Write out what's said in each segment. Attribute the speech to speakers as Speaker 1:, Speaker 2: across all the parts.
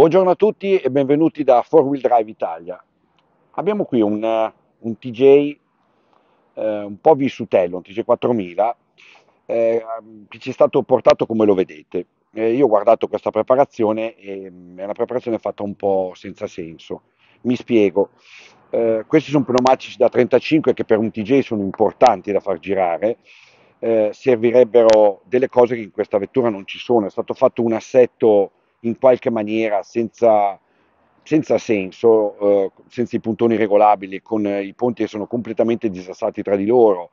Speaker 1: Buongiorno a tutti e benvenuti da 4 Wheel Drive Italia. Abbiamo qui un, eh, un TJ eh, un po' vissutello, un TJ 4000, eh, che ci è stato portato come lo vedete. Eh, io ho guardato questa preparazione e mm, è una preparazione fatta un po' senza senso. Mi spiego. Eh, questi sono pneumatici da 35 che per un TJ sono importanti da far girare. Eh, servirebbero delle cose che in questa vettura non ci sono. È stato fatto un assetto in qualche maniera senza, senza senso, eh, senza i puntoni regolabili, con i ponti che sono completamente disassati tra di loro.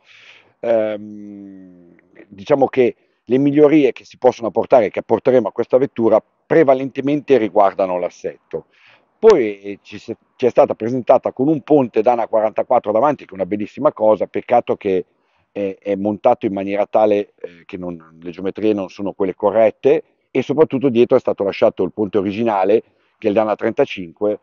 Speaker 1: Ehm, diciamo che le migliorie che si possono apportare, che apporteremo a questa vettura, prevalentemente riguardano l'assetto. Poi eh, ci, ci, è stata presentata con un ponte Dana 44 davanti, che è una bellissima cosa, peccato che è, eh, è montato in maniera tale eh, che non, le geometrie non sono quelle corrette, e soprattutto dietro è stato lasciato il ponte originale che è il Dana 35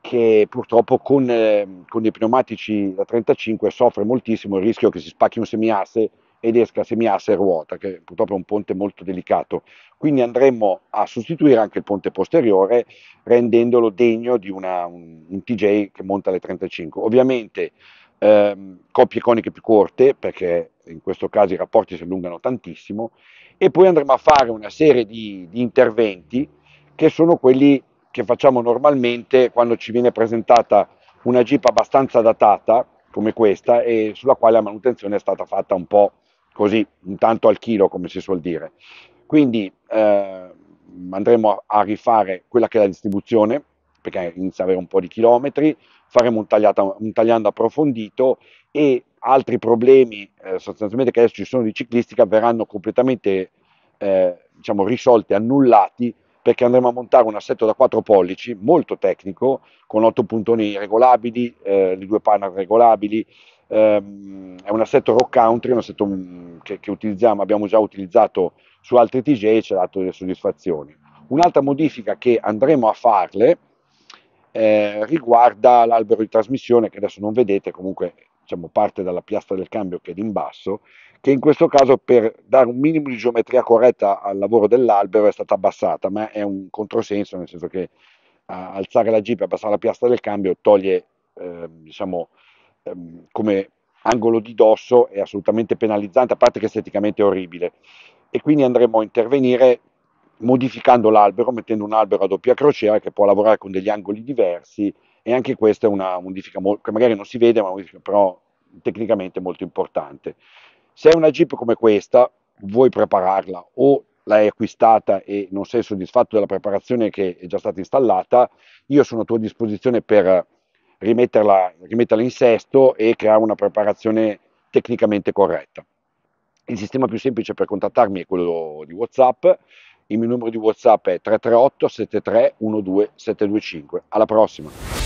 Speaker 1: che purtroppo con, eh, con, dei pneumatici da 35 soffre moltissimo il rischio che si spacchi un semiasse ed esca semiasse e ruota, che purtroppo è un ponte molto delicato. Quindi andremo a sostituire anche il ponte posteriore rendendolo degno di una, un, un, TJ che monta le 35. Ovviamente ehm, coppie coniche più corte perché in questo caso i rapporti si allungano tantissimo, e poi andremo a fare una serie di, di interventi che sono quelli che facciamo normalmente quando ci viene presentata una Jeep abbastanza datata come questa e sulla quale la manutenzione è stata fatta un po' così, un tanto al chilo come si suol dire. Quindi eh, andremo a rifare quella che è la distribuzione, perché inizia ad avere un po' di chilometri, faremo un, tagliato, un tagliando approfondito e altri problemi eh, sostanzialmente che adesso ci sono di ciclistica verranno completamente eh, diciamo, risolti, annullati perché andremo a montare un assetto da 4 pollici molto tecnico con 8 puntoni regolabili, eh, le due panne regolabili, ehm, è un assetto rock country, un assetto mm, che, che utilizziamo, abbiamo già utilizzato su altri TG e ci ha dato delle soddisfazioni. Un'altra modifica che andremo a farle eh, riguarda l'albero di trasmissione che adesso non vedete, comunque diciamo, parte dalla piastra del cambio che è in basso, che in questo caso per dare un minimo di geometria corretta al lavoro dell'albero è stata abbassata, ma è un controsenso, nel senso che alzare la Jeep e abbassare la piastra del cambio toglie, eh, diciamo, ehm, come angolo di dosso, è assolutamente penalizzante, a parte che esteticamente è orribile. E quindi andremo a intervenire modificando l'albero, mettendo un albero a doppia crociera che può lavorare con degli angoli diversi, e anche questa è una modifica che magari non si vede, ma però tecnicamente molto importante. Se hai una Jeep come questa, vuoi prepararla o l'hai acquistata e non sei soddisfatto della preparazione che è già stata installata, io sono a tua disposizione per rimetterla, rimetterla in sesto e creare una preparazione tecnicamente corretta. Il sistema più semplice per contattarmi è quello di WhatsApp. Il mio numero di WhatsApp è 338 73 12 Alla prossima!